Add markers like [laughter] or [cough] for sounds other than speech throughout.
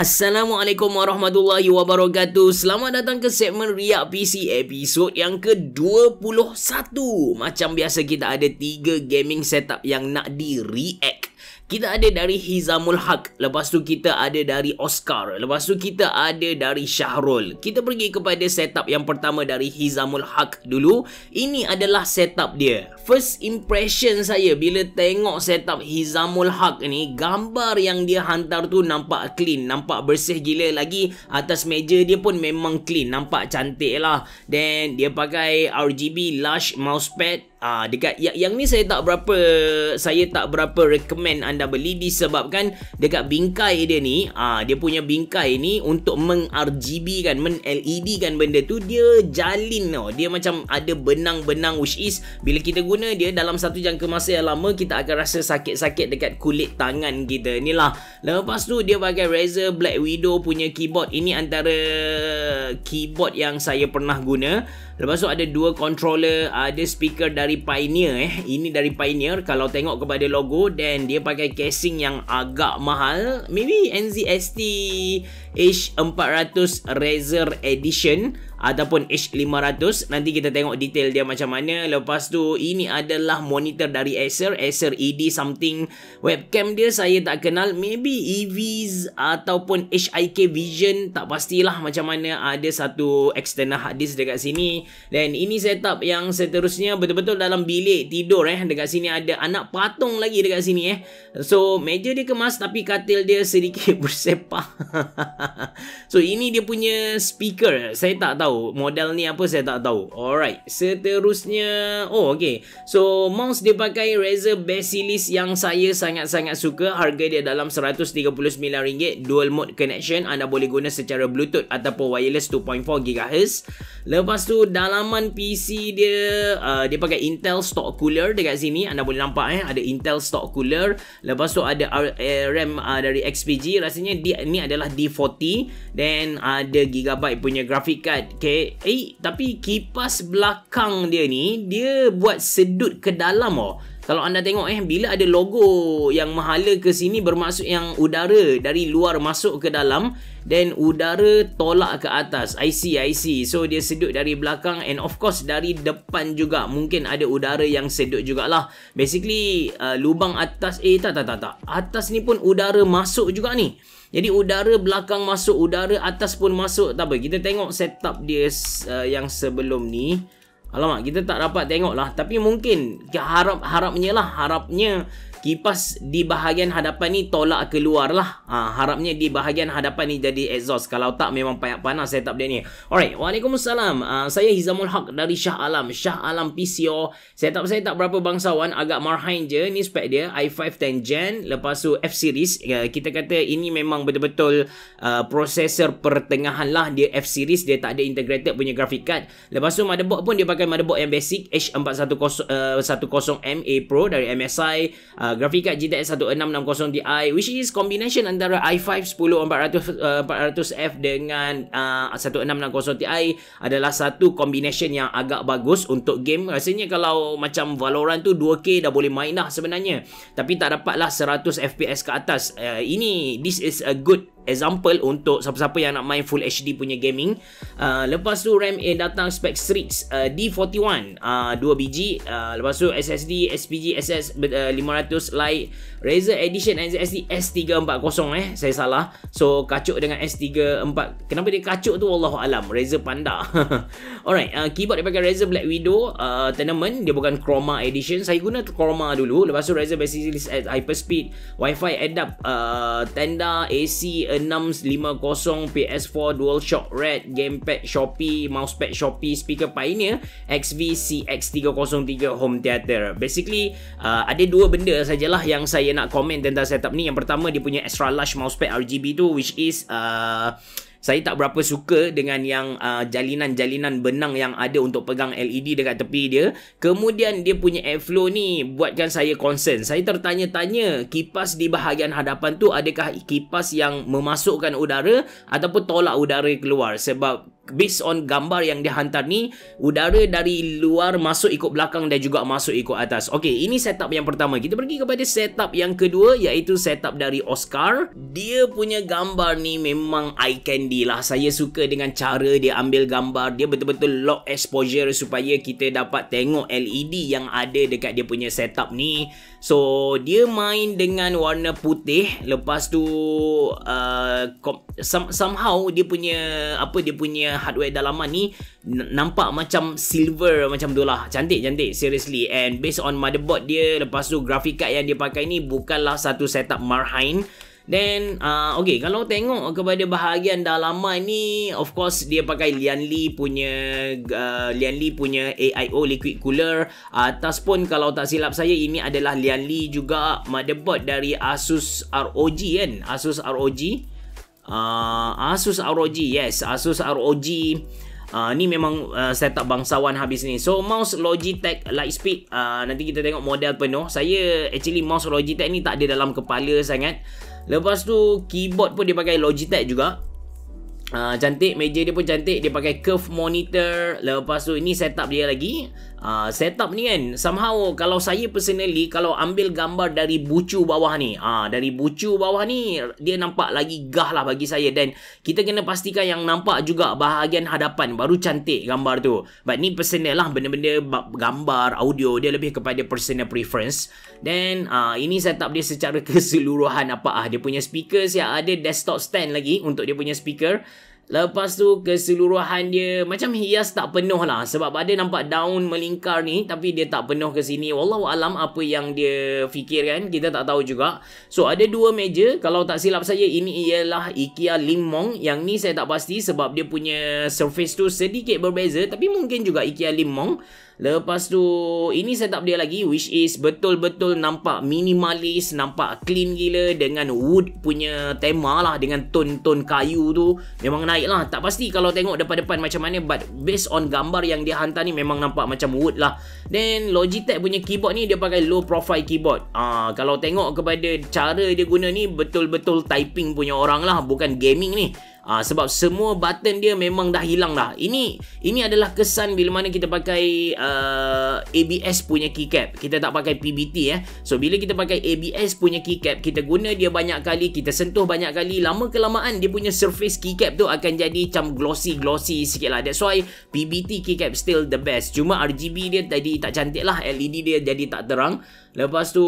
Assalamualaikum warahmatullahi wabarakatuh. Selamat datang ke segmen Riak PC episod yang ke-21. Macam biasa kita ada 3 gaming setup yang nak di-react. Kita ada dari Hizamul Haq. Lepas tu kita ada dari Oscar. Lepas tu kita ada dari Syahrul. Kita pergi kepada setup yang pertama dari Hizamul Haq dulu. Ini adalah setup dia. First impression saya bila tengok setup Hizamul Haq ni, gambar yang dia hantar tu nampak clean. Nampak bersih gila lagi. Atas meja dia pun memang clean. Nampak cantik lah. Then dia pakai RGB Lush Mousepad. Ah, dekat yang, yang ni saya tak berapa saya tak berapa recommend anda beli disebabkan dekat bingkai dia ni, ah dia punya bingkai ni untuk meng RGB kan, men LED kan benda tu dia jalin tau. Dia macam ada benang-benang which is bila kita guna dia dalam satu jangka masa yang lama kita akan rasa sakit-sakit dekat kulit tangan kita. lah. Lepas tu dia pakai Razer Black Widow punya keyboard. Ini antara keyboard yang saya pernah guna. Lepas tu ada dua controller, ada speaker dari dari Pioneer eh. Ini dari Pioneer. Kalau tengok kepada logo dan dia pakai casing yang agak mahal. Maybe NZST H400 Razor Edition ataupun H500 nanti kita tengok detail dia macam mana lepas tu ini adalah monitor dari Acer Acer ED something webcam dia saya tak kenal maybe EVs ataupun HIK Vision tak pastilah macam mana ada satu external hard disk dekat sini dan ini setup yang seterusnya betul-betul dalam bilik tidur eh dekat sini ada anak patung lagi dekat sini eh so meja dia kemas tapi katil dia sedikit [laughs] bersepah So ini dia punya speaker Saya tak tahu Model ni apa saya tak tahu Alright Seterusnya Oh ok So mouse dia pakai Razer Basilis Yang saya sangat-sangat suka Harga dia dalam RM139 Dual mode connection Anda boleh guna secara bluetooth Ataupun wireless 2.4GHz Lepas tu dalaman PC dia uh, Dia pakai Intel stock cooler Dekat sini Anda boleh nampak eh Ada Intel stock cooler Lepas tu ada eh, RAM uh, dari XPG Rasanya dia, ni adalah D40 Then ada Gigabyte punya grafik card. Okay. Eh, tapi kipas belakang dia ni, dia buat sedut ke dalam oh. Kalau anda tengok eh, bila ada logo yang mahala ke sini bermaksud yang udara dari luar masuk ke dalam dan udara tolak ke atas. I see, I see. So, dia sedut dari belakang and of course dari depan juga mungkin ada udara yang sedut jugalah. Basically, uh, lubang atas, eh tak, tak, tak, tak. Atas ni pun udara masuk juga ni. Jadi udara belakang masuk, udara atas pun masuk. Tak apa, kita tengok setup dia uh, yang sebelum ni. Alamak, kita tak dapat tengok lah. Tapi mungkin harap, harapnya lah. Harapnya kipas di bahagian hadapan ni tolak keluar lah. Ha, harapnya di bahagian hadapan ni jadi exhaust. Kalau tak memang payah panas setup dia ni. Alright, Waalaikumsalam. Ha, saya Hizamul Haq dari Shah Alam. Shah Alam PCO. Setup saya tak berapa bangsawan. Agak marhain je. Ni spek dia. i5 10 Gen. Lepas tu F-Series. Ya, kita kata ini memang betul-betul uh, prosesor pertengahan lah. Dia F-Series. Dia tak ada integrated punya graphic card. Lepas tu motherboard pun dia pakai motherboard yang basic. H410M uh, A Pro dari MSI. Uh, uh, ah, graphic card GTX 1660 Ti which is combination antara i5 10400 uh, 400F dengan uh, 1660 Ti adalah satu combination yang agak bagus untuk game rasanya kalau macam Valorant tu 2K dah boleh main dah sebenarnya tapi tak dapatlah 100 FPS ke atas uh, ini this is a good example untuk siapa-siapa yang nak main full HD punya gaming uh, lepas tu RAM eh, datang spek streets uh, D41 uh, 2 biji uh, lepas tu SSD SPG SS uh, 500 Lite Razer Edition SSD S340 eh saya salah so kacuk dengan S34 kenapa dia kacuk tu Allah Alam Razer Panda [laughs] alright uh, keyboard dia pakai Razer Black Widow uh, tenement dia bukan Chroma Edition saya guna Chroma dulu lepas tu Razer Basic Hyperspeed Wi-Fi Adapt uh, Tenda AC E announce 50 PS4 DualShock Red Gamepad Shopee Mousepad Shopee Speaker Pioneer XVCX303 Home Theater Basically uh, Ada dua benda sajalah Yang saya nak komen tentang setup ni Yang pertama dia punya extra large mousepad RGB tu Which is uh, saya tak berapa suka dengan yang uh, jalinan-jalinan benang yang ada untuk pegang LED dekat tepi dia. Kemudian dia punya airflow ni buatkan saya concern. Saya tertanya-tanya kipas di bahagian hadapan tu adakah kipas yang memasukkan udara ataupun tolak udara keluar sebab based on gambar yang dia hantar ni udara dari luar masuk ikut belakang dan juga masuk ikut atas Okey, ini setup yang pertama kita pergi kepada setup yang kedua iaitu setup dari Oscar dia punya gambar ni memang eye candy lah saya suka dengan cara dia ambil gambar dia betul-betul lock exposure supaya kita dapat tengok LED yang ada dekat dia punya setup ni So dia main dengan warna putih lepas tu uh, somehow dia punya apa dia punya hardware dalaman ni nampak macam silver macam tu lah cantik cantik seriously and based on motherboard dia lepas tu grafik card yang dia pakai ni bukanlah satu setup marhain. Then uh, Okay Kalau tengok kepada bahagian dalaman ni Of course Dia pakai Lian Li punya uh, Lian Li punya AIO liquid cooler Atas pun Kalau tak silap saya Ini adalah Lian Li juga Motherboard dari Asus ROG kan Asus ROG uh, Asus ROG Yes Asus ROG Asus ROG Uh, ni memang uh, setup bangsawan habis ni. So mouse Logitech Lightspeed uh, nanti kita tengok model penuh. Saya actually mouse Logitech ni tak ada dalam kepala sangat. Lepas tu keyboard pun dia pakai Logitech juga. Uh, cantik, meja dia pun cantik. Dia pakai curve monitor. Lepas tu ini setup dia lagi. Ah, setup ni kan somehow kalau saya personally kalau ambil gambar dari bucu bawah ni uh, dari bucu bawah ni dia nampak lagi gah lah bagi saya dan kita kena pastikan yang nampak juga bahagian hadapan baru cantik gambar tu but ni personal lah benda-benda gambar audio dia lebih kepada personal preference then uh, ini setup dia secara [laughs] keseluruhan apa ah dia punya speakers dia ada desktop stand lagi untuk dia punya speaker Lepas tu keseluruhan dia macam hias tak penuh lah. Sebab ada nampak daun melingkar ni tapi dia tak penuh ke sini. Wallahu alam apa yang dia fikirkan kita tak tahu juga. So ada dua meja. Kalau tak silap saya ini ialah Ikea Limong. Yang ni saya tak pasti sebab dia punya surface tu sedikit berbeza. Tapi mungkin juga Ikea Limong. Lepas tu ini setup dia lagi which is betul-betul nampak minimalis, nampak clean gila dengan wood punya tema lah dengan tone-tone kayu tu memang naik lah. Tak pasti kalau tengok depan-depan macam mana but based on gambar yang dia hantar ni memang nampak macam wood lah. Then Logitech punya keyboard ni dia pakai low profile keyboard. Ah uh, kalau tengok kepada cara dia guna ni betul-betul typing punya orang lah bukan gaming ni. Ha, sebab semua button dia memang dah hilang dah. Ini ini adalah kesan bila mana kita pakai uh, ah, ABS punya keycap. Kita tak pakai PBT eh. So bila kita pakai ABS punya keycap, kita guna dia banyak kali, kita sentuh banyak kali, lama kelamaan dia punya surface keycap tu akan jadi cam glossy glossy sikit lah. That's why PBT keycap still the best. Cuma RGB dia tadi tak cantik lah. LED dia jadi tak terang. Lepas tu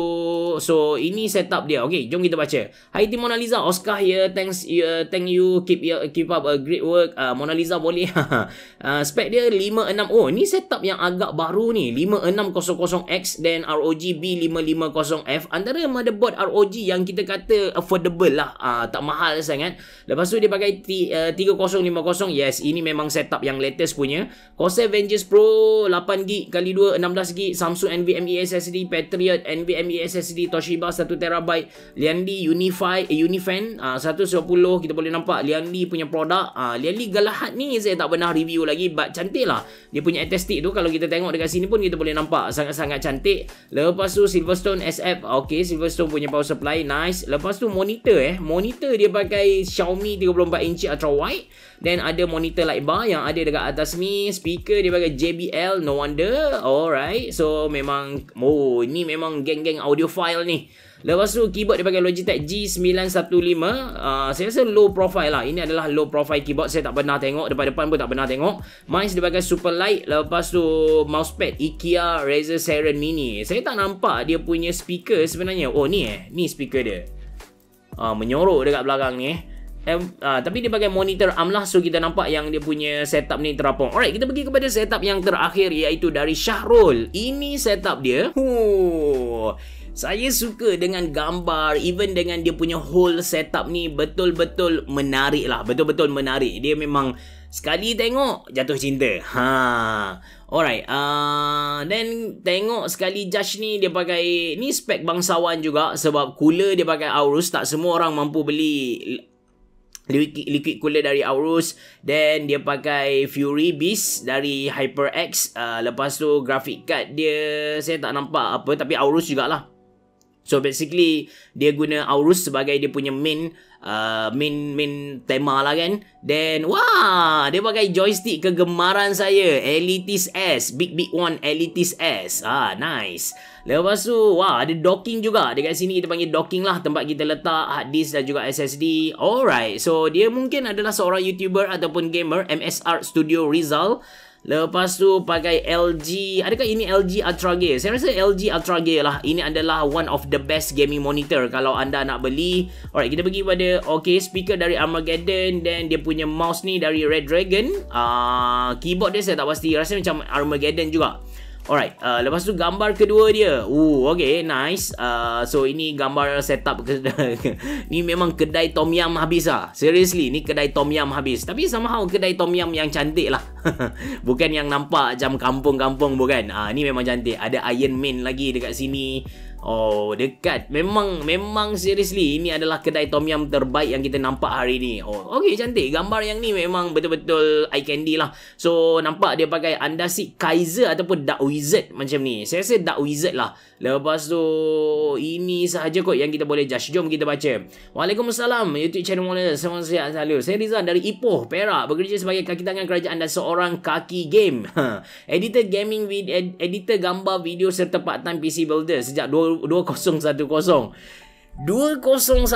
So ini setup dia Okay jom kita baca Hai team Mona Lisa Oscar here ya, Thanks yeah. Thank you Keep yeah. keep up a great work uh, Mona Lisa boleh uh, [laughs] ah, Spec dia 56 Oh ni setup yang agak baru ni 5600X Then ROG B550F Antara motherboard ROG Yang kita kata affordable lah uh, Tak mahal sangat Lepas tu dia pakai t- uh, 3050 Yes ini memang setup yang latest punya Corsair Vengeance Pro 8GB x 2 16GB Samsung NVMe SSD Patriot Elliot, NVMe SSD, Toshiba 1TB, Liandi Unify, eh, Unifan ah, uh, 110, kita boleh nampak Liandi punya produk. Uh, ah, Liandi Galahad ni saya tak pernah review lagi but cantik lah. Dia punya attestik tu kalau kita tengok dekat sini pun kita boleh nampak sangat-sangat cantik. Lepas tu Silverstone SF, ok Silverstone punya power supply, nice. Lepas tu monitor eh, monitor dia pakai Xiaomi 34 inci ultra wide. Then ada monitor light bar yang ada dekat atas ni. Speaker dia pakai JBL. No wonder. Alright. So memang, oh ni memang geng-geng audiophile ni. Lepas tu keyboard dia pakai Logitech G915 uh, ah, Saya rasa low profile lah Ini adalah low profile keyboard Saya tak pernah tengok Depan-depan pun tak pernah tengok Mice dia pakai super light Lepas tu mousepad IKEA Razer Seren Mini Saya tak nampak dia punya speaker sebenarnya Oh ni eh Ni speaker dia uh, Menyorok dekat belakang ni eh Eh, uh, tapi dia pakai monitor lah, So kita nampak yang dia punya setup ni terapung Alright kita pergi kepada setup yang terakhir Iaitu dari Syahrul Ini setup dia huh. Saya suka dengan gambar Even dengan dia punya whole setup ni Betul-betul menarik lah Betul-betul menarik Dia memang sekali tengok jatuh cinta ha. Alright uh, Then tengok sekali judge ni Dia pakai Ni spek bangsawan juga Sebab cooler dia pakai Aurus. Tak semua orang mampu beli liquid, liquid cooler dari Aorus then dia pakai Fury Beast dari HyperX uh, lepas tu graphic card dia saya tak nampak apa tapi Aorus jugalah so basically dia guna Aorus sebagai dia punya main Uh, main main tema lah kan then wah dia pakai joystick kegemaran saya Elitis S big big one Elitis S ah nice lepas tu wah ada docking juga dekat sini kita panggil docking lah tempat kita letak hard disk dan juga SSD alright so dia mungkin adalah seorang YouTuber ataupun gamer MSR Studio Rizal Lepas tu pakai LG Adakah ini LG Ultra G. Saya rasa LG Ultra G lah Ini adalah one of the best gaming monitor Kalau anda nak beli Alright kita pergi pada Okay, speaker dari Armageddon Then dia punya mouse ni dari Red Dragon uh, Keyboard dia saya tak pasti Rasa macam Armageddon juga Alright, uh, lepas tu gambar kedua dia. Oh, okay, nice. Uh, so ini gambar setup [laughs] ni memang kedai tom yum habis lah. Seriously, ni kedai tom yum habis. Tapi somehow kedai tom yum yang cantik lah. [laughs] bukan yang nampak macam kampung-kampung bukan. Ah, uh, ni memang cantik. Ada Iron Man lagi dekat sini. Oh, dekat. Memang memang seriously ini adalah kedai tom yum terbaik yang kita nampak hari ni. Oh, okey cantik. Gambar yang ni memang betul-betul eye candy lah. So, nampak dia pakai anda si Kaiser ataupun Dark Wizard macam ni. Saya rasa Dark Wizard lah. Lepas tu ini sahaja kot yang kita boleh judge. Jom kita baca. Waalaikumsalam YouTube channel Mola. Selamat sihat selalu. Saya Rizal dari Ipoh, Perak. Bekerja sebagai kaki tangan kerajaan dan seorang kaki game. [laughs] editor gaming with ed- editor gambar video serta part-time PC builder sejak 2010. 2010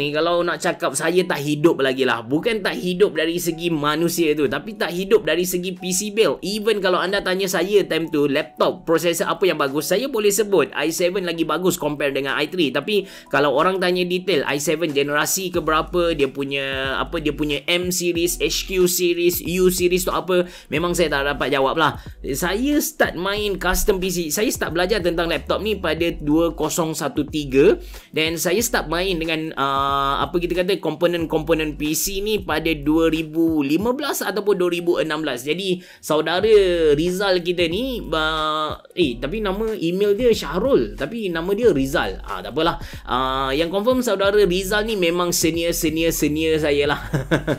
ni kalau nak cakap saya tak hidup lagi lah Bukan tak hidup dari segi manusia tu Tapi tak hidup dari segi PC build Even kalau anda tanya saya time tu laptop Processor apa yang bagus Saya boleh sebut i7 lagi bagus compare dengan i3 Tapi kalau orang tanya detail i7 generasi ke berapa Dia punya apa dia punya M series, HQ series, U series tu apa Memang saya tak dapat jawab lah Saya start main custom PC Saya start belajar tentang laptop ni pada 2013 dan saya start main dengan uh, apa kita kata komponen-komponen PC ni pada 2015 ataupun 2016. Jadi saudara Rizal kita ni uh, eh tapi nama email dia Syahrul tapi nama dia Rizal. Ah uh, tak apalah. Uh, yang confirm saudara Rizal ni memang senior senior senior saya lah.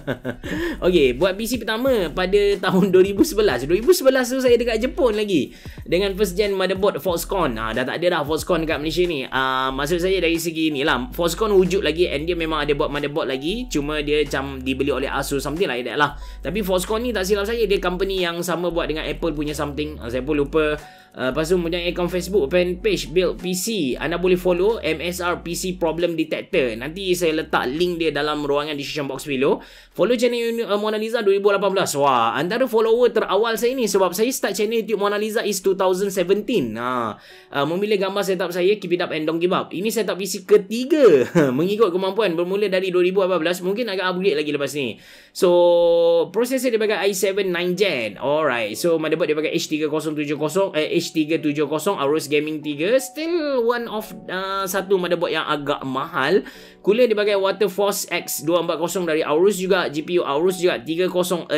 [laughs] Okey, buat PC pertama pada tahun 2011. 2011 tu saya dekat Jepun lagi dengan first gen motherboard Foxconn. Ah uh, dah tak ada dah Foxconn dekat Malaysia ni. Ah uh, maksud saya dari segi ni lah Foxconn wujud lagi And dia memang ada buat motherboard lagi Cuma dia macam dibeli oleh Asus Something like that lah Tapi Foxconn ni tak silap saya Dia company yang sama buat dengan Apple punya something ah, Saya pun lupa Uh, lepas tu mempunyai akaun Facebook fanpage build PC anda boleh follow MSR PC Problem Detector nanti saya letak link dia dalam ruangan description box below follow channel uh, Mona Lisa 2018 wah antara follower terawal saya ni sebab saya start channel YouTube Mona Lisa is 2017 nah, ha. uh, memilih gambar setup saya keep it up and don't give up ini setup PC ketiga [laughs] mengikut kemampuan bermula dari 2018 mungkin agak upgrade lagi lepas ni so prosesor dia pakai i7 9 gen alright so motherboard dia pakai H370 eh H Aorus Gaming 3 still one of uh, satu motherboard yang agak mahal Cooler dipakai Waterforce X240 dari Aorus juga. GPU Aorus juga 3060. Uh,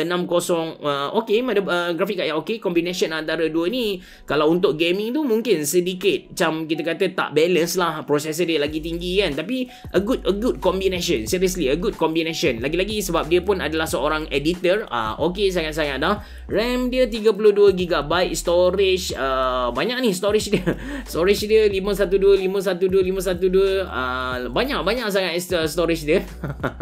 ah, okay, ada uh, ah, grafik card yang okay. Combination antara dua ni. Kalau untuk gaming tu mungkin sedikit. Macam kita kata tak balance lah. Processor dia lagi tinggi kan. Tapi a good a good combination. Seriously, a good combination. Lagi-lagi sebab dia pun adalah seorang editor. Uh, okay, sangat-sangat dah. RAM dia 32GB. Storage uh, banyak ni storage dia. [laughs] Storage dia 512, 512, 512. Uh, banyak, banyak sangat uh, storage dia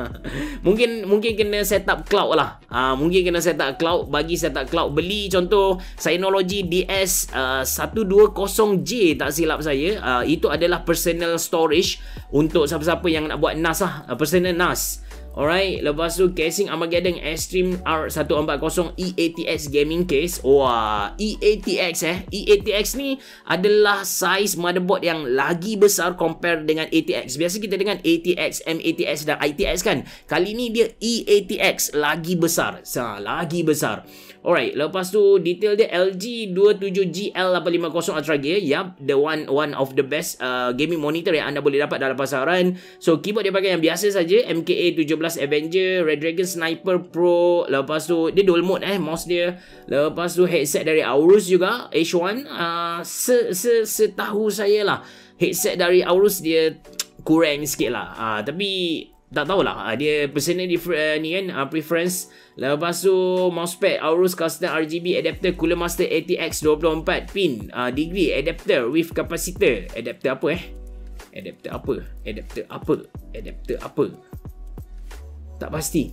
[laughs] mungkin mungkin kena set up cloud lah ha, mungkin kena set up cloud bagi set up cloud beli contoh Synology DS uh, 120J tak silap saya uh, itu adalah personal storage untuk siapa-siapa yang nak buat NAS lah uh, personal NAS uh, Alright, lepas tu casing Armageddon Extreme R140 EATX e Gaming Case. Wah, EATX eh. EATX ni adalah saiz motherboard yang lagi besar compare dengan ATX. Biasa kita dengan ATX, MATX dan ITX kan. Kali ni dia EATX lagi besar. Sa, lagi besar. Alright, lepas tu detail dia LG 27GL850 Ultra Gear. Yup, the one one of the best uh, gaming monitor yang anda boleh dapat dalam pasaran. So, keyboard dia pakai yang biasa saja, MKA 17 plus Avenger, Red Dragon Sniper Pro, lepas tu dia dual mode eh mouse dia, lepas tu headset dari Aorus juga H1 uh, ah, se, se, setahu saya lah headset dari Aorus dia kurang sikit lah uh, tapi tak tahulah uh, dia personal differ, uh, eh, ni kan uh, preference lepas tu mousepad Aorus custom RGB adapter Cooler Master ATX 24 pin uh, degree adapter with capacitor adapter apa eh adapter apa adapter apa adapter apa tak pasti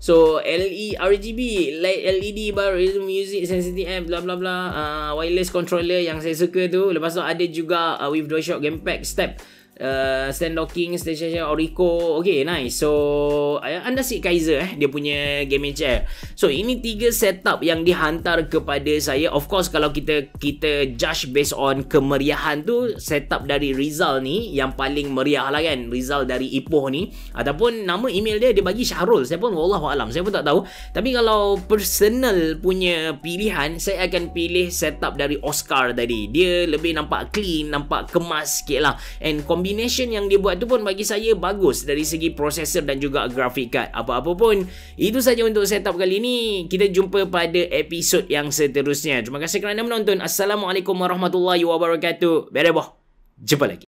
So LE RGB light LED bar music sensitivity app, bla bla bla uh, wireless controller yang saya suka tu lepas tu ada juga uh, with DualShock gamepad step uh, Stand Locking, Station Chef Orico Okay nice So Anda si Kaiser eh Dia punya gaming chair So ini tiga setup Yang dihantar kepada saya Of course Kalau kita Kita judge based on Kemeriahan tu Setup dari Rizal ni Yang paling meriah lah kan Rizal dari Ipoh ni Ataupun Nama email dia Dia bagi Syahrul Saya pun Wallahualam Saya pun tak tahu Tapi kalau Personal punya Pilihan Saya akan pilih Setup dari Oscar tadi Dia lebih nampak clean Nampak kemas sikit lah And combi combination yang dia buat tu pun bagi saya bagus dari segi processor dan juga graphic card apa-apa pun itu saja untuk setup kali ni kita jumpa pada episod yang seterusnya terima kasih kerana menonton assalamualaikum warahmatullahi wabarakatuh bye bye jumpa lagi